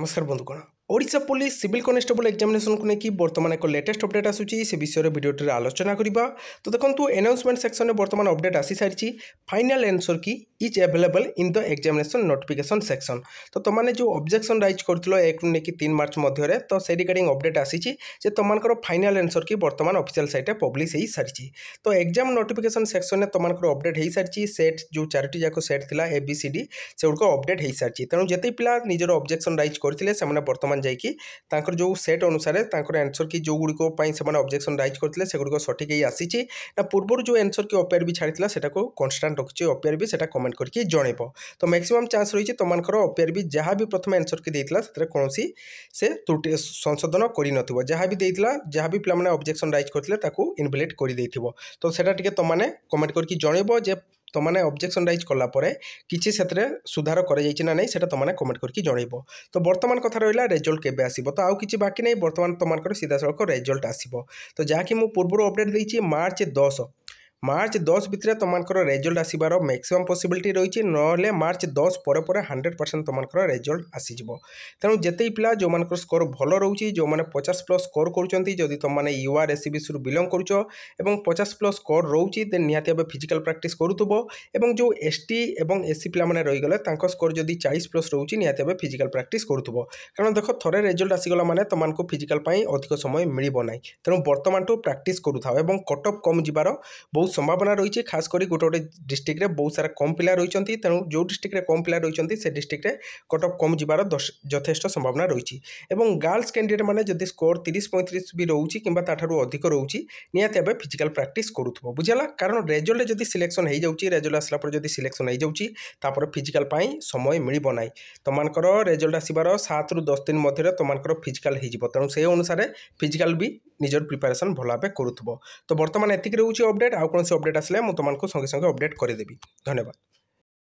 নমস্কার বন্ধুগণ Odisha police civil constable এক্সামিনেশনকু নেই বর্তমানে এক লেটেস্ট অপডেট আসুচি সে বিষয়ে ভিডিওটি আলোচনা করা তো দেখুন এনাউন্সমেন্ট সেকশনে বর্তমান অপডেট আসি সারিছি ফাইনাল এনসর কি is available in the examination notification section ତ ତମମାନେ ଯେଉଁ ଅବଜେକ୍ସନ୍ ରାଇଜ୍ କରିଥିଲ ଏକରୁ ନେଇକି ତିନି ମାର୍ଚ୍ଚ ମଧ୍ୟରେ ତ ସେ ରିଗାର୍ଡ଼ିଂ ଅପଡ଼େଟ୍ ଆସିଛି ଯେ ତମାନଙ୍କର ଫାଇନାଲ୍ ଆନ୍ସର୍ କି ବର୍ତ୍ତମାନ ଅଫିସିଆଲ୍ ସାଇଟ୍ରେ ପବ୍ଲିଶ୍ ହୋଇସାରିଛି ତ ଏକ୍ଜାମ୍ ନୋଟିଫିକେସନ୍ ସେକ୍ସନ୍ରେ ତମାନଙ୍କର ଅପଡ଼େଟ୍ ହୋଇସାରିଛି ସେଟ୍ ଯେଉଁ ଚାରୋଟି ଯାକ ସେଟ୍ ଥିଲା ଏ ବି ସି ଡି ସେଗୁଡ଼ିକ ଅପଡ଼େଟ୍ ହୋଇସାରିଛି ତେଣୁ ଯେତେ ପିଲା ନିଜର ଅବଜେକ୍ସନ୍ ରାଇଜ୍ କରିଥିଲେ ସେମାନେ ବର୍ତ୍ତମାନ ଯାଇକି ତାଙ୍କର ଯେଉଁ ସେଟ୍ ଅନୁସାରେ ତାଙ୍କର ଆନ୍ସର୍ କି ଯେଉଁଗୁଡ଼ିକ ପାଇଁ ସେମାନେ ଅବଜେକ୍ସନ୍ ରାଇଜ୍ କରିଥିଲେ ସେଗୁଡ଼ିକ ସଠିକ୍ ହେଇ ଆସିଛି ନା ପୂର୍ବରୁ ଯେଉଁ ଆନ୍ସର୍ କି ଅପିଆର୍ ବି ଛାଡ଼ିଥିଲା ସେଟାକୁ କନଷ୍ଟାଣ୍ଟ ରଖିଛି ଅପିଆର୍ ବି ସେଟା କମେଣ୍ଟ কমেন্ট করি জনাইব তো ম্যাক্সিমম চান্স রয়েছে তোমার অপেয়ার বি যা বি প্রথমে আনসর কি দিয়েছিল সেটা কোণী সে ত্রুটি সংশোধন করে নথিব যা বি দিয়েছিল যা বি পিলামানে অবজেকশন রাইজ করলে তাকে ইনভ্যালিড করে দিয়েছিল তো সেটা টিকে তোমাকে কমেন্ট করি জনাইব যে তোমাকে অবজেকশন রাইজ কলাপরে কিছু সেতরে সুধার করা যাই না নাই সেটা তোমাকে কমেন্ট করি জনাইব তো বর্তমান কথা রহলা রেজল্ট কেবে আসব তো আউ কিছু বাকি নাই বর্তমান তোমার সিধাসলখ রেজল্ট আসব তো যা কি মু পূর্ব অপডেট দিয়েছি মার্চ দশ মার্চ দশ ভিতরে তোমার রেজল্ট আসবার ম্যাক্সিমাম পসিবিলিটি রয়েছে নহলে মার্চ দশ পরে পরে হন্ড্রেড পরসেন্ট তোমার রেজল্ট আসিযোগ তেমন যেতে পিলা যে স্কোর ভালো রয়েছে যে পচাশ প্লস স্কোর করছেন যদি তোমার ইউআর এসিবিসি বিলং করছ এবং পচাশ প্লস স্কোর রয়েছে দেন নিহতি ভাবে ফিজিকাল প্রাকটিস করুব এবং যে এসটি এবং এসি পিলা মানে রয়েগলে তাঁর স্কোর যদি চাইশ প্লস রয়েছে নিহতি ভাবে ফিজিকাল প্রাকটিস করুব কারণ দেখ থরে রেজল্ট আসিগলা মানে তোমার ফিজিকাল অধিক সময় মিলব না তেমন বর্তমান টু প্রাকটিস করুথাও এবং কট অফ কম যাবার বহু ବହୁତ ସମ୍ଭାବନା ରହିଛି ଖାସ୍ କରି ଗୋଟେ ଗୋଟେ ଡିଷ୍ଟ୍ରିକ୍ଟରେ ବହୁତ ସାରା କମ୍ ପିଲା ରହିଛନ୍ତି ତେଣୁ ଯେଉଁ ଡିଷ୍ଟ୍ରିକ୍ଟରେ କମ୍ ପିଲା ରହିଛନ୍ତି ସେ ଡିଷ୍ଟ୍ରିକ୍ଟରେ କଟ୍ ଅଫ୍ କମ୍ ଯିବାର ଯଥେଷ୍ଟ ସମ୍ଭାବନା ରହିଛି ଏବଂ ଗାର୍ଲସ୍ କ୍ୟାଣ୍ଡିଡେଟ୍ ମାନେ ଯଦି ସ୍କୋର୍ ତିରିଶ ପଇଁତିରିଶ ବି ରହୁଛି କିମ୍ବା ତାଠାରୁ ଅଧିକ ରହୁଛି ନିହାତି ଭାବେ ଫିଜିକାଲ୍ ପ୍ରାକ୍ଟିସ୍ କରୁଥିବ ବୁଝିଲା କାରଣ ରେଜଲ୍ଟ ଯଦି ସିଲେକ୍ସନ୍ ହୋଇଯାଉଛି ରେଜଲ୍ଟ ଆସିଲା ପରେ ଯଦି ସିଲେକ୍ସନ୍ ହୋଇଯାଉଛି ତାପରେ ଫିଜିକାଲ୍ ପାଇଁ ସମୟ ମିଳିବ ନାହିଁ ତୁମମାନଙ୍କର ରେଜଲ୍ଟ ଆସିବାର ସାତରୁ ଦଶ ଦିନ ମଧ୍ୟରେ ତୁମମାନଙ୍କର ଫିଜିକାଲ୍ ହୋଇଯିବ ତେଣୁ ସେ ଅନୁସାରେ ଫିଜିକାଲ୍ ବି ନିଜର ପ୍ରିପାରେସନ୍ ଭଲ ଭାବେ କରୁଥିବ ତ ବର୍ତ୍ତମାନ ଏତିକି ରହୁଛି ଅପଡ଼େଟ୍ ଆଉ କୌଣସି ଅପଡ଼େଟ୍ ଆସିଲେ ମୁଁ ତୁମମାନଙ୍କୁ ସଙ୍ଗେ ସଙ୍ଗେ ଅପଡ଼େଟ୍ କରିଦେବି ଧନ୍ୟବାଦ